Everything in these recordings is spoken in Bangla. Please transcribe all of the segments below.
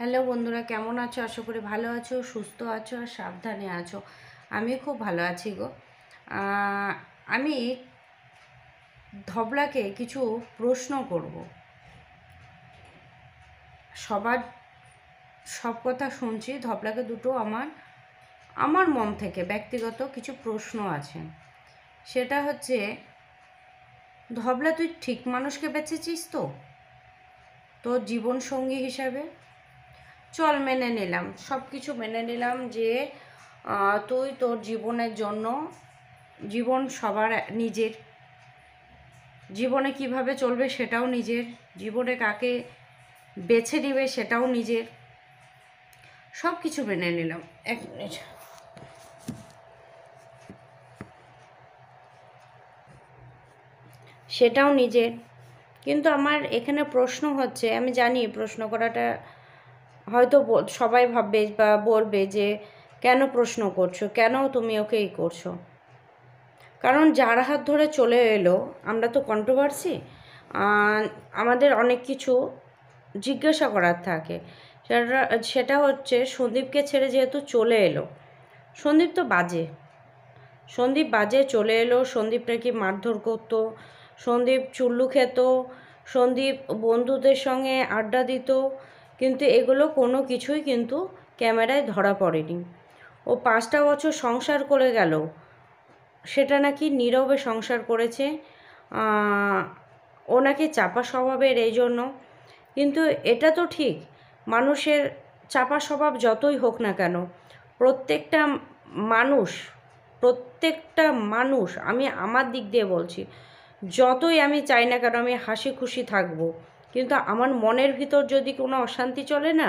হ্যালো বন্ধুরা কেমন আছো আশা করি ভালো আছো সুস্থ আছো আর সাবধানে আছো আমি খুব ভালো আছি গো আমি ধবলাকে কিছু প্রশ্ন করব সবার সব কথা শুনছি ধবলাকে দুটো আমার আমার মন থেকে ব্যক্তিগত কিছু প্রশ্ন আছে সেটা হচ্ছে ধবলা তুই ঠিক মানুষকে বেছেছিস তো তোর জীবনসঙ্গী হিসাবে চল মেনে নিলাম সব কিছু মেনে নিলাম যে তুই তোর জীবনের জন্য জীবন সবার নিজের জীবনে কিভাবে চলবে সেটাও নিজের জীবনে কাকে বেছে নিবে সেটাও নিজের সব কিছু মেনে নিলাম এক মিনিট সেটাও নিজের কিন্তু আমার এখানে প্রশ্ন হচ্ছে আমি জানি প্রশ্ন করাটা হয়তো সবাই ভাববে বা বলবে যে কেন প্রশ্ন করছো কেন তুমি ওকে এই করছো কারণ যার হাত ধরে চলে এলো আমরা তো কন্ট্রোভার্সি আমাদের অনেক কিছু জিজ্ঞাসা করার থাকে সেটা হচ্ছে সন্দীপকে ছেড়ে যেহেতু চলে এলো সন্দীপ তো বাজে সন্দীপ বাজে চলে এলো সন্দীপ নাকি মারধর করত সন্দীপ চুল্লু খেত সন্দীপ বন্ধুদের সঙ্গে আড্ডা দিত কিন্তু এগুলো কোনো কিছুই কিন্তু ক্যামেরায় ধরা পড়েনি ও পাঁচটা বছর সংসার করে গেল সেটা নাকি নীরবে সংসার করেছে ও নাকি চাপা স্বভাবের এই জন্য কিন্তু এটা তো ঠিক মানুষের চাপা স্বভাব যতই হোক না কেন প্রত্যেকটা মানুষ প্রত্যেকটা মানুষ আমি আমার দিক দিয়ে বলছি যতই আমি চাই না কেন আমি হাসি খুশি থাকবো কিন্তু আমার মনের ভিতর যদি কোনো অশান্তি চলে না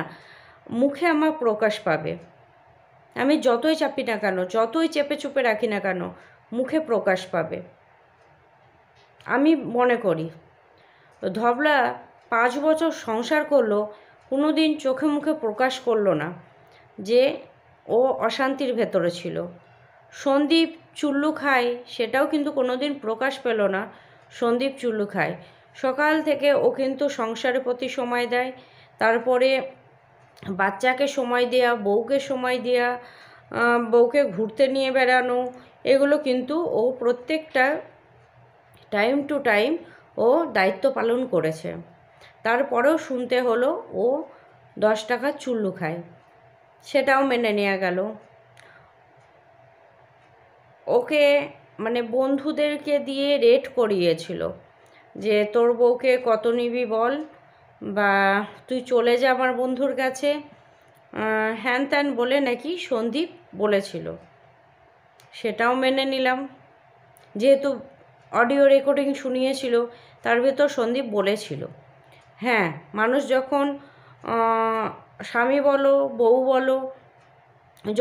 মুখে আমার প্রকাশ পাবে আমি যতই চাপি না কেন যতই চেপে চুপে রাখি না কেন মুখে প্রকাশ পাবে আমি মনে করি ধবলা পাঁচ বছর সংসার করলো কোনো দিন চোখে মুখে প্রকাশ করলো না যে ও অশান্তির ভেতরে ছিল সন্দীপ চুল্লু খায় সেটাও কিন্তু কোনো দিন প্রকাশ পেল না সন্দীপ চুল্লু খায় সকাল থেকে ও কিন্তু সংসারের প্রতি সময় দেয় তারপরে বাচ্চাকে সময় দেয়া বউকে সময় দেয়া বউকে ঘুরতে নিয়ে বেড়ানো এগুলো কিন্তু ও প্রত্যেকটা টাইম টু টাইম ও দায়িত্ব পালন করেছে তারপরেও শুনতে হলো ও দশ টাকা চুল্লু খায় সেটাও মেনে নেওয়া গেল ওকে মানে বন্ধুদেরকে দিয়ে রেট করিয়েছিল যে তোর বউকে কত নিবি বল বা তুই চলে যা আমার বন্ধুর কাছে হ্যান ত্যান বলে নাকি সন্দীপ বলেছিল সেটাও মেনে নিলাম যেহেতু অডিও রেকর্ডিং শুনিয়েছিল তার ভিতর সন্দীপ বলেছিল হ্যাঁ মানুষ যখন স্বামী বলো বউ বলো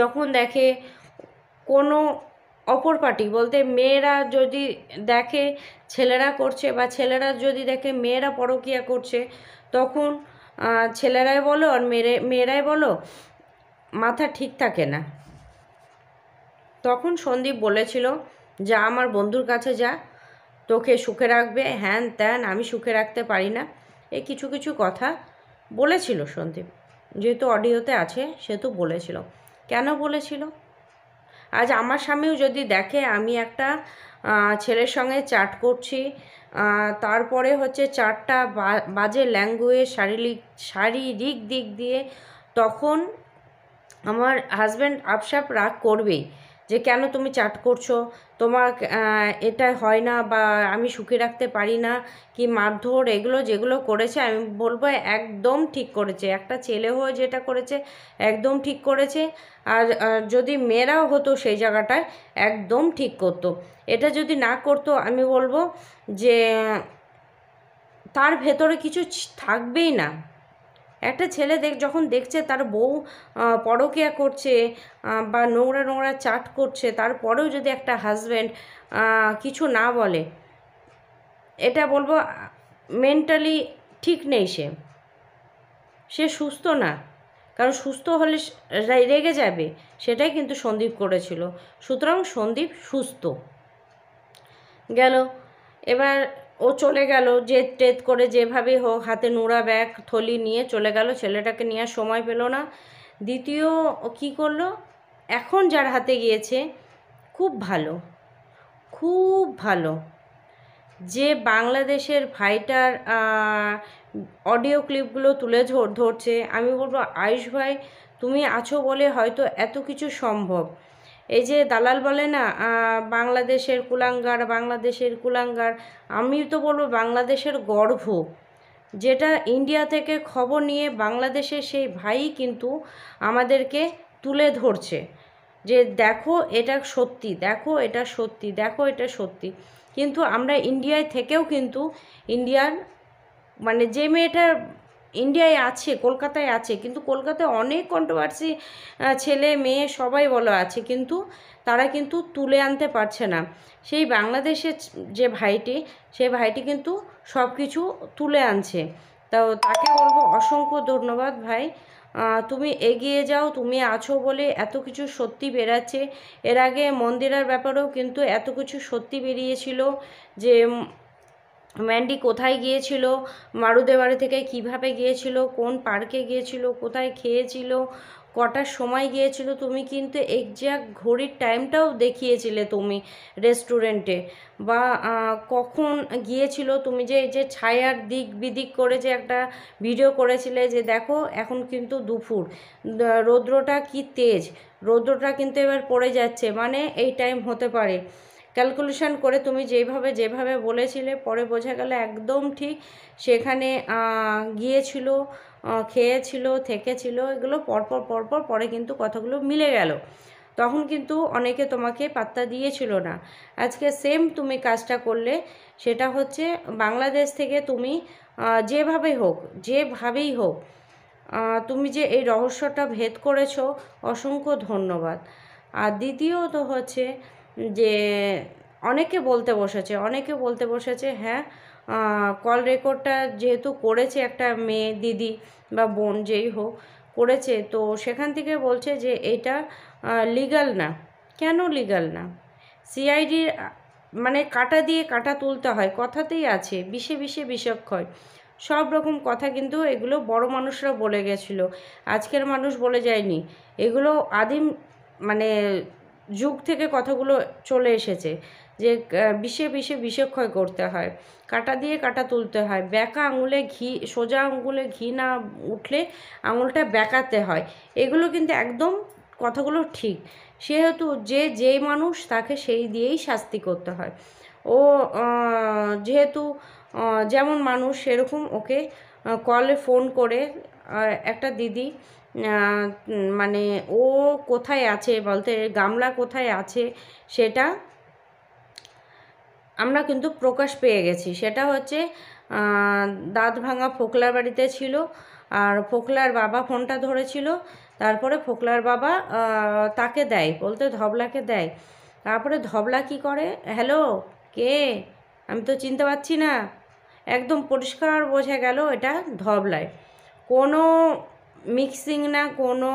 যখন দেখে কোনো অপর পার্টি বলতে মেয়েরা যদি দেখে ছেলেরা করছে বা ছেলেরা যদি দেখে মেয়েরা পরকিয়া করছে তখন ছেলেরাই বলো আর মেয়ে মেয়েরাই বলো মাথা ঠিক থাকে না তখন সন্দীপ বলেছিল যা আমার বন্ধুর কাছে যা তোকে সুখে রাখবে হ্যান ত্যান আমি সুখে রাখতে পারি না এই কিছু কিছু কথা বলেছিল সন্দীপ যেহেতু অডিওতে আছে সেহেতু বলেছিল কেন বলেছিল আজ আমার স্বামীও যদি দেখে আমি একটা ছেলের সঙ্গে চাট করছি তারপরে হচ্ছে চারটা বাজে ল্যাঙ্গুয়েজ শারীরিক শারীরিক দিক দিয়ে তখন আমার হাজব্যান্ড আপসাপ রাগ করবেই যে কেন তুমি চাট করছো তোমার এটা হয় না বা আমি সুখী রাখতে পারি না কি মারধর এগুলো যেগুলো করেছে আমি বলবো একদম ঠিক করেছে একটা ছেলে হয়ে যেটা করেছে একদম ঠিক করেছে আর যদি মেয়েরাও হতো সেই জায়গাটায় একদম ঠিক করতো এটা যদি না করতো আমি বলবো যে তার ভেতরে কিছু থাকবেই না একটা ছেলে দেখ যখন দেখছে তার বউ পরকিয়া করছে বা নোংরা নোংরা চাট করছে তারপরেও যদি একটা হাজব্যান্ড কিছু না বলে এটা বলবো মেন্টালি ঠিক নেই সে সে সুস্থ না কারণ সুস্থ হলে রেগে যাবে সেটাই কিন্তু সন্দীপ করেছিল সুতরাং সন্দীপ সুস্থ গেল এবার ও চলে গেল যে টেত করে যেভাবে হোক হাতে নোড়া ব্যাগ থলি নিয়ে চলে গেল ছেলেটাকে নেওয়ার সময় পেল না দ্বিতীয় কি করলো এখন যার হাতে গিয়েছে খুব ভালো খুব ভালো যে বাংলাদেশের ভাইটার অডিও ক্লিপগুলো তুলে ধরছে আমি বলবো আয়ুষ ভাই তুমি আছো বলে হয়তো এত কিছু সম্ভব এই যে দালাল বলে না বাংলাদেশের কুলাঙ্গার বাংলাদেশের কুলাঙ্গার আমি তো বলবো বাংলাদেশের গর্ভ যেটা ইন্ডিয়া থেকে খবর নিয়ে বাংলাদেশের সেই ভাই কিন্তু আমাদেরকে তুলে ধরছে যে দেখো এটা সত্যি দেখো এটা সত্যি দেখো এটা সত্যি কিন্তু আমরা ইন্ডিয়ায় থেকেও কিন্তু ইন্ডিয়ার মানে যে মেয়েটার ইন্ডিয়ায় আছে কলকাতায় আছে কিন্তু কলকাতায় অনেক কন্ট্রোভার্সি ছেলে মেয়ে সবাই বলো আছে কিন্তু তারা কিন্তু তুলে আনতে পারছে না সেই বাংলাদেশের যে ভাইটি সেই ভাইটি কিন্তু সব কিছু তুলে আনছে তো তাকে বলবো অসংখ্য ধন্যবাদ ভাই তুমি এগিয়ে যাও তুমি আছো বলে এত কিছু সত্যি বেরাচ্ছে এর আগে মন্দিরার ব্যাপারেও কিন্তু এত কিছু সত্যি বেরিয়েছিল যে ম্যান্ডি কোথায় গিয়েছিল মারুদে বাড়ি থেকে কিভাবে গিয়েছিল কোন পার্কে গিয়েছিল কোথায় খেয়েছিল কটার সময় গিয়েছিল তুমি কিন্তু একজাক্ট ঘড়ির টাইমটাও দেখিয়েছিলে তুমি রেস্টুরেন্টে বা কখন গিয়েছিল তুমি যে যে ছায়ার দিক বিদিক করে যে একটা ভিডিও করেছিলে যে দেখো এখন কিন্তু দুপুর রৌদ্রটা কি তেজ রৌদ্রটা কিন্তু এবার পড়ে যাচ্ছে মানে এই টাইম হতে পারে ক্যালকুলেশন করে তুমি যেভাবে যেভাবে বলেছিলে পরে বোঝা গেল একদম ঠিক সেখানে গিয়েছিল খেয়েছিল থেকেছিল এগুলো পরপর পরপর পরে কিন্তু কথাগুলো মিলে গেল তখন কিন্তু অনেকে তোমাকে পাত্তা দিয়েছিল না আজকে সেম তুমি কাজটা করলে সেটা হচ্ছে বাংলাদেশ থেকে তুমি যেভাবেই হোক যেভাবেই হোক তুমি যে এই রহস্যটা ভেদ করেছো অসংখ্য ধন্যবাদ আর দ্বিতীয়ত হচ্ছে যে অনেকে বলতে বসেছে অনেকে বলতে বসেছে হ্যাঁ কল রেকর্ডটা যেহেতু করেছে একটা মেয়ে দিদি বা বোন যেই হোক করেছে তো সেখান থেকে বলছে যে এটা লিগাল না কেন লিগাল না সিআইডির মানে কাটা দিয়ে কাটা তুলতে হয় কথাতেই আছে বিষে বিষে বিষক্ষয় সব রকম কথা কিন্তু এগুলো বড় মানুষরা বলে গেছিলো আজকের মানুষ বলে যায়নি এগুলো আদিম মানে যুগ থেকে কথাগুলো চলে এসেছে যে বিষে বিষে বিষক্ষয় করতে হয় কাটা দিয়ে কাটা তুলতে হয় ব্যাকা আঙুলে ঘি সোজা আঙুলে ঘি না উঠলে আঙুলটা ব্যাকাতে হয় এগুলো কিন্তু একদম কথাগুলো ঠিক সেহেতু যে যে মানুষ তাকে সেই দিয়েই শাস্তি করতে হয় ও যেহেতু যেমন মানুষ সেরকম ওকে কলে ফোন করে একটা দিদি মানে ও কোথায় আছে বলতে গামলা কোথায় আছে সেটা আমরা কিন্তু প্রকাশ পেয়ে গেছি সেটা হচ্ছে দাঁত ভাঙা ফোকলার বাড়িতে ছিল আর ফোকলার বাবা ফোনটা ধরেছিল তারপরে ফোকলার বাবা তাকে দেয় বলতে ধবলাকে দেয় তারপরে ধবলা কি করে হ্যালো কে আমি তো চিনতে পারছি না একদম পরিষ্কার বোঝা গেল এটা ধবলায় কোনো মিক্সিং না কোনো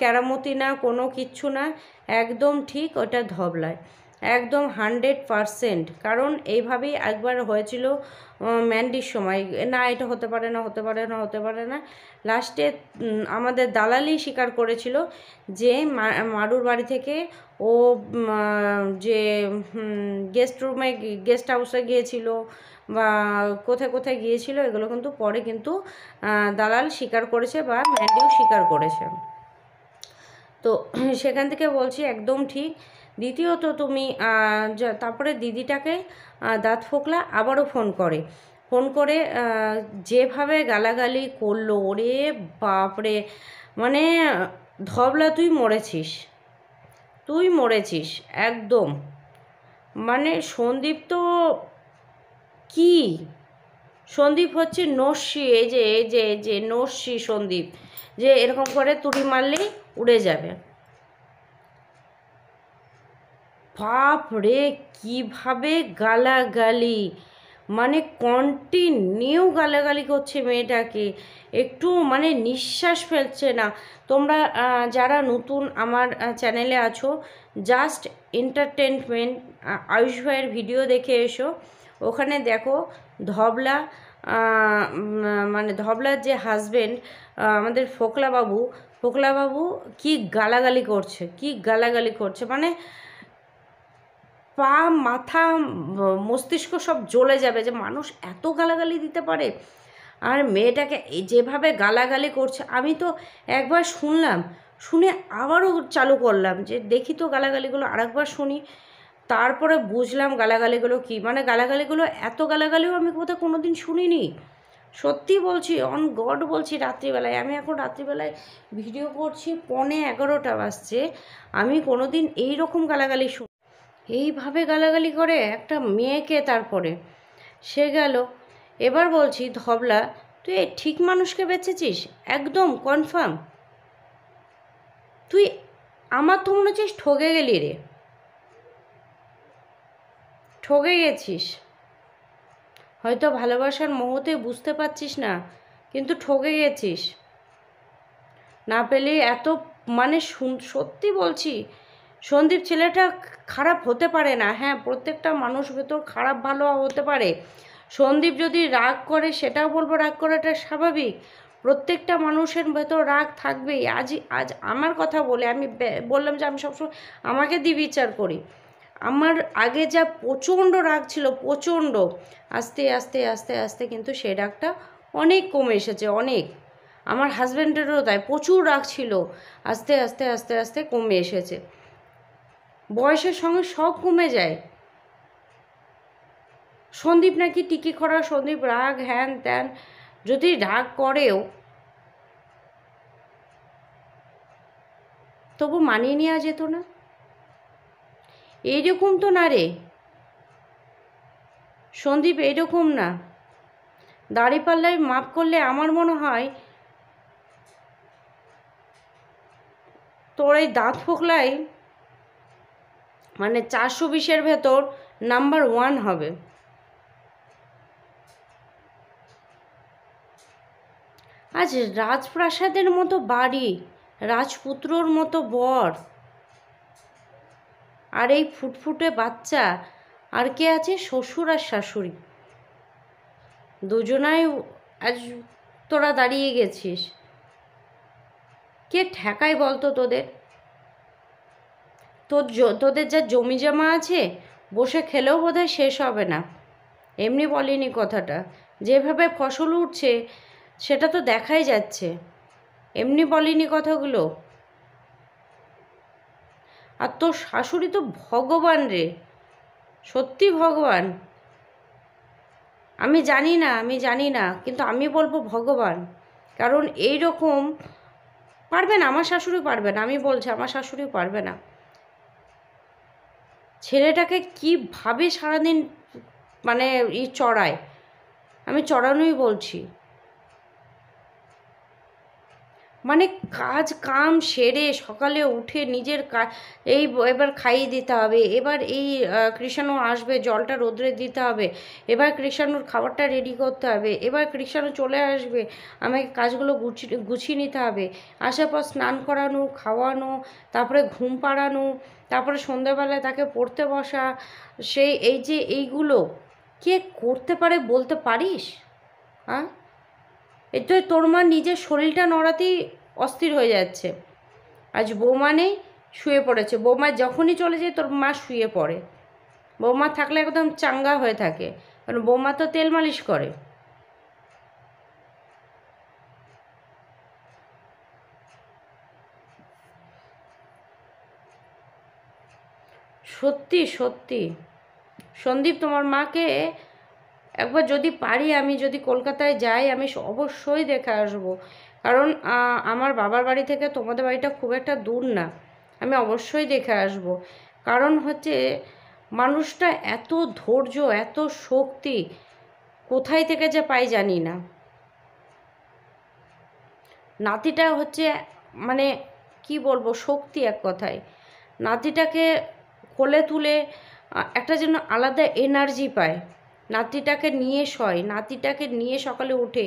কেরামতি না কোনো কিচ্ছু না একদম ঠিক ওটা ধবলায় একদম হান্ড্রেড পারসেন্ট কারণ এইভাবেই একবার হয়েছিল ম্যান্ডির সময় না এটা হতে পারে না হতে পারে না হতে পারে না লাস্টে আমাদের দালালি স্বীকার করেছিল যে মারুর বাড়ি থেকে ও যে গেস্ট রুমে গেস্ট হাউসে গিয়েছিল বা কোথায় কোথায় গিয়েছিল এগুলো কিন্তু পরে কিন্তু দালাল স্বীকার করেছে বা ম্যান্ডিও স্বীকার করেছে তো সেখান থেকে বলছি একদম ঠিক দ্বিতীয়ত তুমি তারপরে দিদিটাকে দাঁত ফোকলা আবারও ফোন করে ফোন করে যেভাবে গালাগালি করলো ওরে বাপরে মানে ধবলা তুই মরেছিস তুই মরেছিস একদম মানে সন্দীপ তো কি সন্দীপ হচ্ছে নস্যি এই যে এই যে এই যে নস্যি সন্দীপ যে এরকম করে তুড়ি মারলেই উড়ে যাবে বাপ রে কীভাবে গালাগালি মানে কন্টিনিউ গালাগালি করছে মেয়েটাকে একটু মানে নিঃশ্বাস ফেলছে না তোমরা যারা নতুন আমার চ্যানেলে আছো জাস্ট এন্টারটেনমেন্ট আয়ুষ ভাইয়ের ভিডিও দেখে এসো ওখানে দেখো ধবলা মানে ধবলার যে হাজবেন্ড আমাদের ফোকলাবাবু ফোকলাবাবু কি গালাগালি করছে কি গালাগালি করছে মানে পা মাথা মস্তিষ্ক সব জ্বলে যাবে যে মানুষ এত গালাগালি দিতে পারে আর মেয়েটাকে যেভাবে গালাগালি করছে আমি তো একবার শুনলাম শুনে আবারও চালু করলাম যে দেখি তো গালাগালিগুলো আরেকবার শুনি তারপরে বুঝলাম গালাগালিগুলো কি মানে গালাগালিগুলো এত গালাগালিও আমি কোথাও কোনো দিন শুনিনি সত্যি বলছি অন গড বলছি রাত্রিবেলায় আমি এখন রাত্রিবেলায় ভিডিও করছি পনে এগারোটা বাজছে আমি কোনো দিন এইরকম গালাগালি শুন এইভাবে গালাগালি করে একটা মেয়েকে তারপরে সে গেল এবার বলছি ধবলা তুই ঠিক মানুষকে বেছেছিস একদম কনফার্ম তুই আমার তো মনে হচ্ছে ঠকে গেলি রে ঠগে গেছিস হয়তো ভালোবাসার মুহূর্তে বুঝতে পারছিস না কিন্তু ঠকে গেছিস না পেলে এত মানে সত্যি বলছি সন্দীপ ছেলেটা খারাপ হতে পারে না হ্যাঁ প্রত্যেকটা মানুষ ভেতর খারাপ ভালো হতে পারে সন্দীপ যদি রাগ করে সেটাও বলবো রাগ করাটা স্বাভাবিক প্রত্যেকটা মানুষের ভেতর রাগ থাকবেই আজ আজ আমার কথা বলে আমি বললাম যে আমি সবসময় আমাকে দিবিচার বিচার করি আমার আগে যা প্রচণ্ড রাগ ছিল প্রচণ্ড আস্তে আস্তে আস্তে আস্তে কিন্তু সে রাগটা অনেক কমে এসেছে অনেক আমার হাজব্যান্ডেরও তাই প্রচুর রাগ ছিল আস্তে আস্তে আস্তে আস্তে কমে এসেছে বয়সের সঙ্গে সব কমে যায় সন্দীপ নাকি টিকি খরা সন্দীপ রাগ হ্যান ত্যান যদি রাগ করেও তবু মানিয়ে নেওয়া যেত না এইরকম তো না রে সন্দীপ এইরকম না দাড়িপাল্লায় মাফ করলে আমার মনে হয় তোর এই দাঁত ফোকলাই মানে চারশো বিশের ভেতর নাম্বার ওয়ান হবে আজ রাজপ্রাসাদের মতো বাড়ি রাজপুত্রর মতো বর আর এই ফুটফুটে বাচ্চা আর কে আছে শ্বশুর আর শাশুড়ি দুজনাই আজ তোরা দাঁড়িয়ে গেছিস কে ঠেকায় বলতো তোদের তোর তোদের যা জমি জমা আছে বসে খেলেও বোধহয় শেষ হবে না এমনি বলিনি কথাটা যেভাবে ফসল উঠছে সেটা তো দেখাই যাচ্ছে এমনি বলিনি কথাগুলো আর তোর শাশুড়ি তো ভগবান রে সত্যি ভগবান আমি জানি না আমি জানি না কিন্তু আমি বলবো ভগবান কারণ এই রকম পারবে না আমার শাশুড়ি পারবে না আমি বলছি আমার শাশুড়ি পারবে না ছেলেটাকে কীভাবে সারাদিন মানে ই চড়ায় আমি চড়ানোই বলছি মানে কাজ কাম সেরে সকালে উঠে নিজের এই এবার খাইয়ে দিতে হবে এবার এই কৃষাণু আসবে জলটা রোদ্রে দিতে হবে এবার কৃষাণুর খাবারটা রেডি করতে হবে এবার কৃষাণু চলে আসবে আমাকে কাজগুলো গুছিয়ে গুছিয়ে নিতে হবে আসার পর স্নান করানো খাওয়ানো তারপরে ঘুম পাড়ানো তারপরে সন্ধ্যাবেলায় তাকে পড়তে বসা সেই এই যে এইগুলো কে করতে পারে বলতে পারিস হ্যাঁ এতে তোর মা নিজের শরীরটা নড়াতেই অস্থির হয়ে যাচ্ছে আজ বৌমা নেই শুয়ে পড়েছে বৌমা যখনই চলে যায় তোর মা শুয়ে পড়ে বৌমা থাকলে একদম চাঙ্গা হয়ে থাকে কারণ বৌমা তো তেল মালিশ করে সত্যি সত্যি সন্দীপ তোমার মাকে একবার যদি পারি আমি যদি কলকাতায় যাই আমি অবশ্যই দেখে আসব কারণ আমার বাবার বাড়ি থেকে তোমাদের বাড়িটা খুব একটা দূর না আমি অবশ্যই দেখে আসব কারণ হচ্ছে মানুষটা এত ধৈর্য এত শক্তি কোথায় থেকে যে পাই জানি না নাতিটা হচ্ছে মানে কি বলবো শক্তি এক কথায় নাতিটাকে কোলে তুলে একটা যেন আলাদা এনার্জি পায় নাতিটাকে নিয়ে শয় নাতিটাকে নিয়ে সকালে উঠে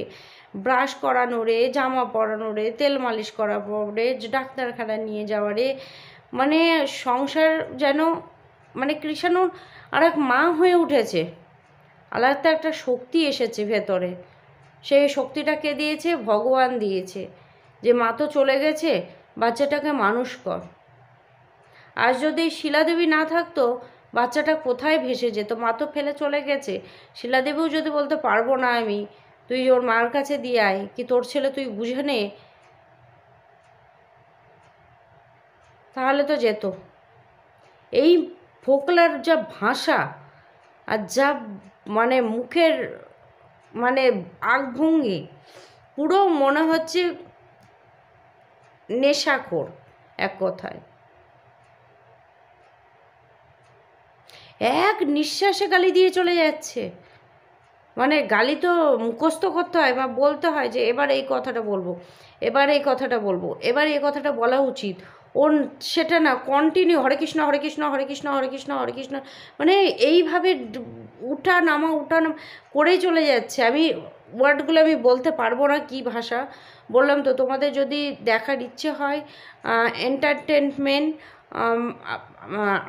ব্রাশ করানো রে জামা পরানো রে তেল মালিশ করাবো রে ডাক্তারখানা নিয়ে যাওয়া রে মানে সংসার যেন মানে কৃষাণুর আর এক মা হয়ে উঠেছে আলাদা একটা শক্তি এসেছে ভেতরে সেই শক্তিটা কে দিয়েছে ভগবান দিয়েছে যে মা তো চলে গেছে বাচ্চাটাকে মানুষ কর আর যদি শিলাদেবী না থাকতো বাচ্চাটা কোথায় ভেসে যেত মা তো ফেলে চলে গেছে শিলাদেবীও যদি বলতে পারবো না আমি তুই ওর মার কাছে দিয়ে আয় কি তোর ছেলে তুই বুঝে নে তাহলে তো যেত এই ফোকলার যা ভাষা আর যা মানে মুখের মানে আগভঙ্গি পুরো মনে হচ্ছে নেশাখোর এক কথায় এক নিঃশ্বাসে গালি দিয়ে চলে যাচ্ছে মানে গালি তো মুখস্থ করতে হয় বা বলতে হয় যে এবার এই কথাটা বলবো এবার এই কথাটা বলবো এবার এই কথাটা বলা উচিত ওর সেটা না কন্টিনিউ হরে কৃষ্ণ হরে কৃষ্ণ হরে কৃষ্ণ হরে কৃষ্ণ হরে কৃষ্ণ মানে এইভাবে উঠা নামা উঠা নামা করেই চলে যাচ্ছে আমি ওয়ার্ডগুলো আমি বলতে পারবো না কি ভাষা বললাম তো তোমাদের যদি দেখার ইচ্ছে হয় এন্টারটেনমেন্ট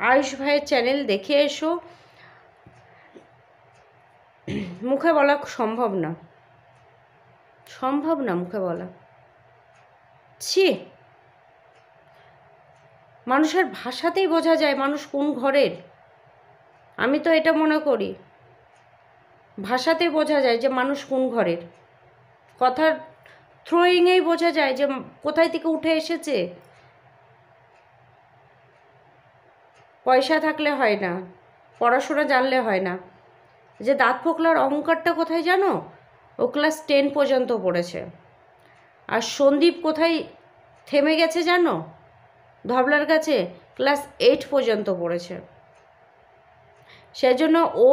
আয়ুষ ভাইয়ের চ্যানেল দেখে এসো মুখে বলা সম্ভব না সম্ভব না মুখে বলা ছি মানুষের ভাষাতেই বোঝা যায় মানুষ কোন ঘরের আমি তো এটা মনে করি ভাষাতে বোঝা যায় যে মানুষ কোন ঘরের কথার থ্রোয়িংয়েই বোঝা যায় যে কোথায় থেকে উঠে এসেছে পয়সা থাকলে হয় না পড়াশোনা জানলে হয় না যে দাঁত ফোকলার অহংকারটা কোথায় জানো ও ক্লাস টেন পর্যন্ত পড়েছে আর সন্দীপ কোথায় থেমে গেছে জানো ধবলার কাছে ক্লাস এইট পর্যন্ত পড়েছে সেজন্য ও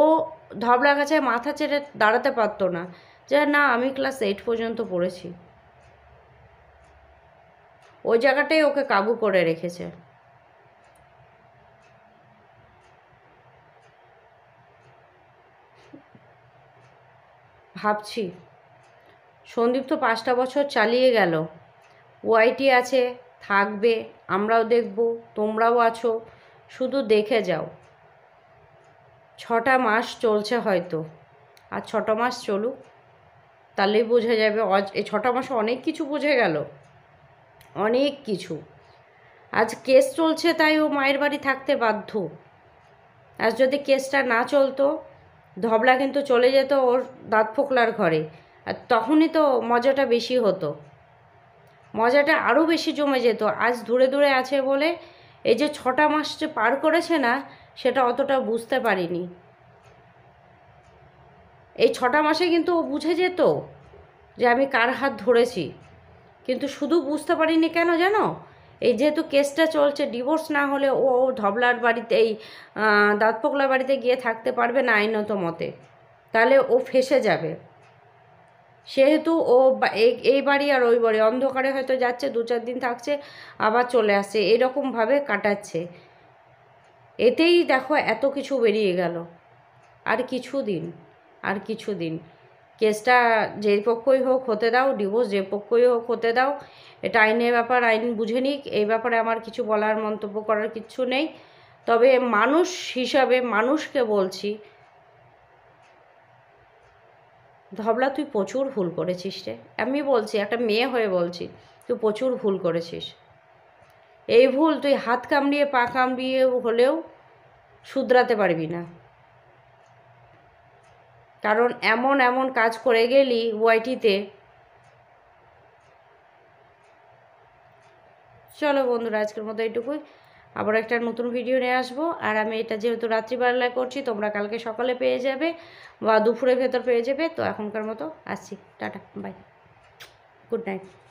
ধবলার কাছে মাথা চেড়ে দাঁড়াতে পারতো না যে না আমি ক্লাস এইট পর্যন্ত পড়েছি ওই জায়গাটাই ওকে কাবু করে রেখেছে ভাবছি সন্দীপ তো পাঁচটা বছর চালিয়ে গেল ওয়াইটি আছে থাকবে আমরাও দেখব তোমরাও আছো শুধু দেখে যাও ছটা মাস চলছে হয়তো আর ছটা মাস চলুক তাহলেই বোঝা যাবে এই ছটা মাসে অনেক কিছু বোঝে গেল অনেক কিছু আজ কেস চলছে তাই ও মায়ের বাড়ি থাকতে বাধ্য আজ যদি কেসটা না চলতো ধবলা কিন্তু চলে যেত ওর দাঁত ফোকলার ঘরে আর তখনই তো মজাটা বেশি হতো মজাটা আরও বেশি জমে যেত আজ দূরে দূরে আছে বলে এই যে ছটা মাস যে পার করেছে না সেটা অতটা বুঝতে পারিনি এই ছটা মাসে কিন্তু ও বুঝে যেত যে আমি কার হাত ধরেছি কিন্তু শুধু বুঝতে পারিনি কেন জানো এই যেহেতু কেসটা চলছে ডিভোর্স না হলে ও ধবলার বাড়িতে এই দাঁতপোকলার বাড়িতে গিয়ে থাকতে পারবে না আইনত মতে তাহলে ও ফেসে যাবে সেহেতু ও এই বাড়ি আর ওই বাড়ি অন্ধকারে হয়তো যাচ্ছে দু চার দিন থাকছে আবার চলে আসছে এরকমভাবে কাটাচ্ছে এতেই দেখো এত কিছু বেরিয়ে গেল আর কিছু দিন আর কিছু দিন কেসটা যে পক্ষই হোক হতে দাও ডিভোর্স যে পক্ষই হোক হতে দাও এটা আইনের ব্যাপার আইন বুঝে নিক এই ব্যাপারে আমার কিছু বলার মন্তব্য করার কিছু নেই তবে মানুষ হিসাবে মানুষকে বলছি ধবলা তুই প্রচুর ভুল করেছিস রে আমি বলছি একটা মেয়ে হয়ে বলছি তুই প্রচুর ভুল করেছিস এই ভুল তুই হাত কামড়িয়ে পা কামড়িয়ে হলেও শুধরাতে পারবি না কারণ এমন এমন কাজ করে গেলি ওয়াইটিতে চলো বন্ধুরা আজকের মতো এইটুকুই আবার একটা নতুন ভিডিও নিয়ে আসবো আর আমি এটা যেহেতু রাত্রিবেলায় করছি তোমরা কালকে সকালে পেয়ে যাবে বা দুপুরের ভেতর পেয়ে যাবে তো এখনকার মতো আসছি টাটা বাই গুড নাইট